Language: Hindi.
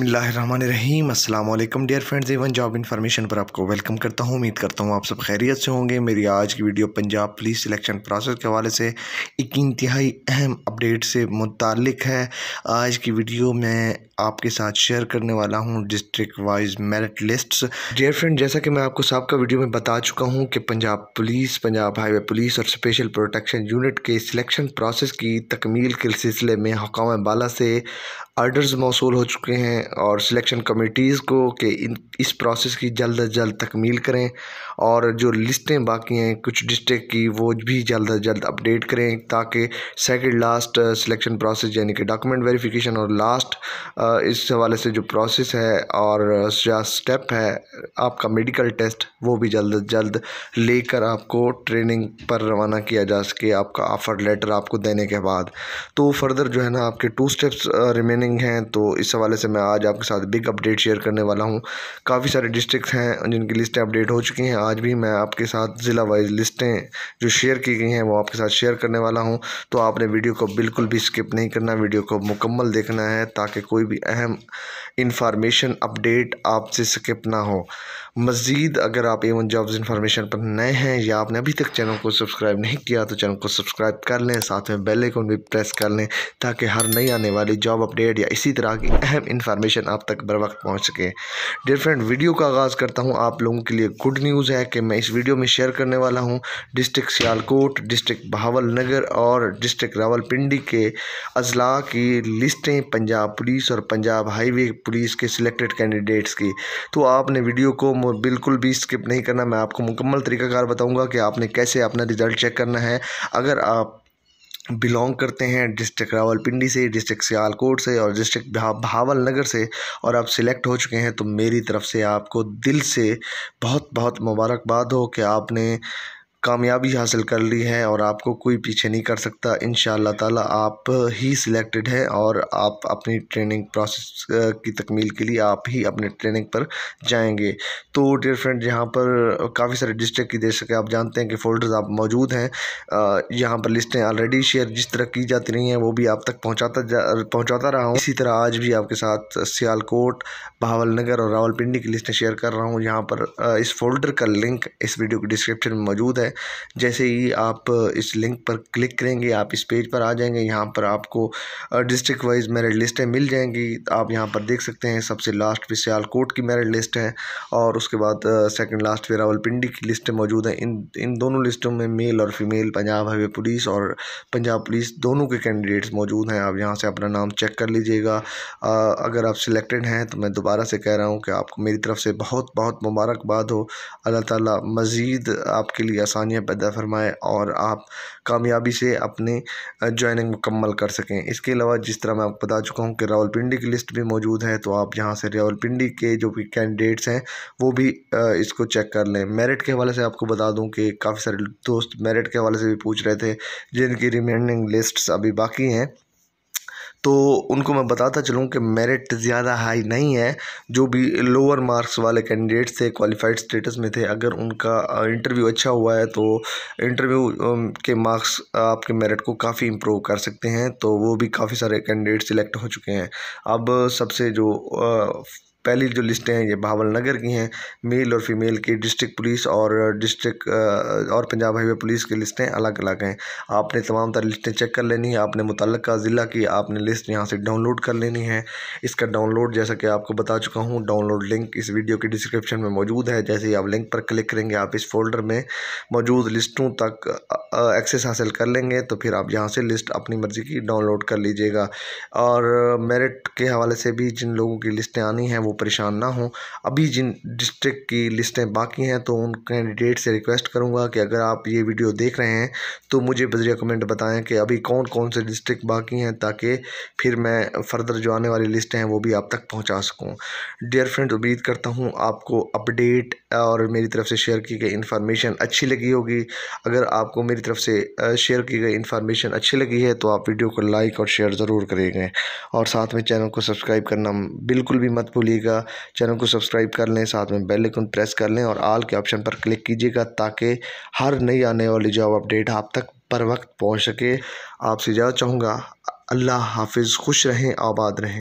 बसमीम अल्लाम dear friends A one job information पर आपको वेलकम करता हूँ उम्मीद करता हूँ आप सब खैरियत से होंगे मेरी आज की video Punjab police selection process के हवाले से एक इंतहाई अहम अपडेट से मुतल है आज की वीडियो मैं आपके साथ शेयर करने वाला हूँ district wise merit list dear friend जैसा कि मैं आपको सबका वीडियो में बता चुका हूँ कि Punjab police Punjab highway police और स्पेशल प्रोटेक्शन यूनिट के सिलेक्शन प्रोसेस की तकमील के सिलसिले में हकाम बाला से आर्डर्स मौसू हो चुके हैं और सिलेक्शन कमेटीज़ को कि इन इस प्रोसेस की जल्द अज जल्द तकमील करें और जो लिस्टें बाकी हैं कुछ डिस्ट्रिक्ट की वो भी जल्द अज जल्द अपडेट करें ताकि सेकंड लास्ट सिलेक्शन प्रोसेस यानी कि डॉक्यूमेंट वेरिफिकेशन और लास्ट uh, इस हवाले से जो प्रोसेस है और स्टेप uh, है आपका मेडिकल टेस्ट वो भी जल्द अज जल्द लेकर आपको ट्रेनिंग पर रवाना किया जा सके आपका ऑफ़र लेटर आपको देने के बाद तो फर्दर जो है ना आपके टू स्टेप्स रिमेन प्लानिंग हैं तो इस हवाले से मैं आज आपके साथ बिग अपडेट शेयर करने वाला हूँ काफ़ी सारे डिस्ट्रिक्ट हैं जिनकी लिस्टें अपडेट हो चुकी हैं आज भी मैं आपके साथ ज़िला वाइज लिस्टें जो शेयर की गई हैं वो आपके साथ शेयर करने वाला हूँ तो आपने वीडियो को बिल्कुल भी स्किप नहीं करना वीडियो को मुकम्मल देखना है ताकि कोई भी अहम इंफॉर्मेशन अपडेट आपसे स्किप ना हो मज़ीद अगर आप एवन जॉब्स इंफॉर्मेशन पर नए हैं या आपने अभी तक चैनल को सब्सक्राइब नहीं किया तो चैनल को सब्सक्राइब कर लें साथ में बेल आइकन भी प्रेस कर लें ताकि हर नई आने वाली जॉब अपडेट अपडेट या इसी तरह की अहम इन्फॉर्मेशन आप तक बर वक्त पहुँच सके डिफरेंट वीडियो का आगाज़ करता हूँ आप लोगों के लिए गुड न्यूज़ है कि मैं इस वीडियो में शेयर करने वाला हूँ district Sialkot district Bahawalnagar और डिस्ट्रिक्ट रावलपिंडी के अजला की लिस्टें पंजाब पुलिस और पंजाब हाईवे पुलिस के सिलेक्टेड कैंडिडेट्स की तो आपने वीडियो को बिल्कुल भी स्किप नहीं करना मैं आपको मुकम्मल तरीकाकार बताऊँगा कि आपने कैसे अपना रिज़ल्ट चेक करना है अगर आप बिलोंग करते हैं डिस्ट्रिक्ट रावलपिंडी से डिस्ट्रिक्ट सियालकोट से और डिस्ट्रिक्ट भावल नगर से और आप सिलेक्ट हो चुके हैं तो मेरी तरफ़ से आपको दिल से बहुत बहुत मुबारकबाद हो कि आपने कामयाबी हासिल कर ली है और आपको कोई पीछे नहीं कर सकता इन ताला आप ही सिलेक्टेड हैं और आप अपनी ट्रेनिंग प्रोसेस की तकमील के लिए आप ही अपने ट्रेनिंग पर जाएंगे तो डियर फ्रेंड यहाँ पर काफ़ी सारे डिस्ट्रिक्ट की देख सके आप जानते हैं कि फोल्डर्स आप मौजूद हैं यहाँ पर लिस्टें ऑलरेडी शेयर जिस तरह की जाती रही हैं वो भी आप तक पहुँचाता जा पहुँचाता रहा हूँ इसी तरह आज भी आपके साथ सियालकोट नगर और रावलपिंडी की लिस्टें शेयर कर रहा हूँ यहाँ पर इस फोल्डर का लिंक इस वीडियो के डिस्क्रिप्शन में मौजूद है जैसे ही आप इस लिंक पर क्लिक करेंगे आप इस पेज पर आ जाएंगे यहाँ पर आपको डिस्ट्रिक्ट वाइज मेरिट लिस्टें मिल जाएंगी आप यहाँ पर देख सकते हैं सबसे लास्ट पे सियालकोट की मेरिट लिस्ट है और उसके बाद सेकंड लास्ट पे रावलपिंडी की लिस्ट मौजूद हैं इन इन दोनों लिस्टों में मेल और फीमेल पंजाब हाईवे पुलिस और पंजाब पुलिस दोनों के कैंडिडेट्स मौजूद हैं आप यहाँ से अपना नाम चेक कर लीजिएगा अगर आप सिलेक्टेड हैं तो मैं दोबारा से कह रहा हूँ कि आपको मेरी तरफ से बहुत बहुत मुबारकबाद हो अल्लाह ताला मज़ीद आपके लिए आसान आसानियाँ पैदा फ़रमाए और आप कामयाबी से अपने ज्वाइनिंग मुकम्मल कर सकें इसके अलावा जिस तरह मैं आपको बता चुका हूँ कि रावलपिंडी की लिस्ट भी मौजूद है तो आप यहाँ से रावलपिंडी के जो भी कैंडिडेट्स हैं वो भी इसको चेक कर लें मेरिट के हवाले से आपको बता दूँ कि काफ़ी सारे दोस्त मेरिट के हवाले से भी पूछ रहे थे जिनकी रिमेनिंग लिस्ट्स अभी बाकी हैं तो उनको मैं बताता चलूँ कि मेरिट ज़्यादा हाई नहीं है जो भी लोअर मार्क्स वाले कैंडिडेट्स थे क्वालिफाइड स्टेटस में थे अगर उनका इंटरव्यू अच्छा हुआ है तो इंटरव्यू के मार्क्स आपके मेरिट को काफ़ी इम्प्रूव कर सकते हैं तो वो भी काफ़ी सारे कैंडिडेट सिलेक्ट हो चुके हैं अब सबसे जो पहली जो लिस्टें हैं ये बहावल नगर की हैं मेल और फीमेल की डिस्ट्रिक्ट पुलिस और डिस्ट्रिक्ट और पंजाब हाईवे पुलिस की लिस्टें अलग अलग हैं आपने तमाम तरह लिस्टें चेक कर लेनी है आपने मुतल ज़िला की आपने लिस्ट यहाँ से डाउनलोड कर लेनी है इसका डाउनलोड जैसा कि आपको बता चुका हूँ डाउनलोड लिंक इस वीडियो के डिस्क्रिप्शन में मौजूद है जैसे ही आप लिंक पर क्लिक करेंगे आप इस फोल्डर में मौजूद लिस्टों तक एक्सेस हासिल कर लेंगे तो फिर आप यहाँ से लिस्ट अपनी मर्ज़ी की डाउनलोड कर लीजिएगा और मेरिट के हवाले से भी जिन लोगों की लिस्टें आनी हैं वो परेशान ना हो अभी जिन डिस्ट्रिक्ट की लिस्टें बाकी हैं तो उन कैंडिडेट से रिक्वेस्ट करूंगा कि अगर आप ये वीडियो देख रहे हैं तो मुझे बजरिया कमेंट बताएं कि अभी कौन कौन से डिस्ट्रिक्ट बाकी हैं ताकि फिर मैं फर्दर जो आने वाली लिस्ट हैं वो भी आप तक पहुँचा सकूँ डियर फ्रेंड उम्मीद करता हूँ आपको अपडेट और मेरी तरफ से शेयर की गई इन्फॉर्मेशन अच्छी लगी होगी अगर आपको मेरी तरफ से शेयर की गई इन्फॉर्मेशन अच्छी लगी है तो आप वीडियो को लाइक और शेयर ज़रूर करेंगे और साथ में चैनल को सब्सक्राइब करना बिल्कुल भी मत भूलिएगा कीजिएगा चैनल को सब्सक्राइब कर लें साथ में बेल आइकन प्रेस कर लें और आल के ऑप्शन पर क्लिक कीजिएगा ताकि हर नई आने वाली जॉब अपडेट आप तक पर वक्त पहुँच सके आपसे ज़्यादा चाहूँगा अल्लाह हाफिज़ खुश रहें आबाद रहें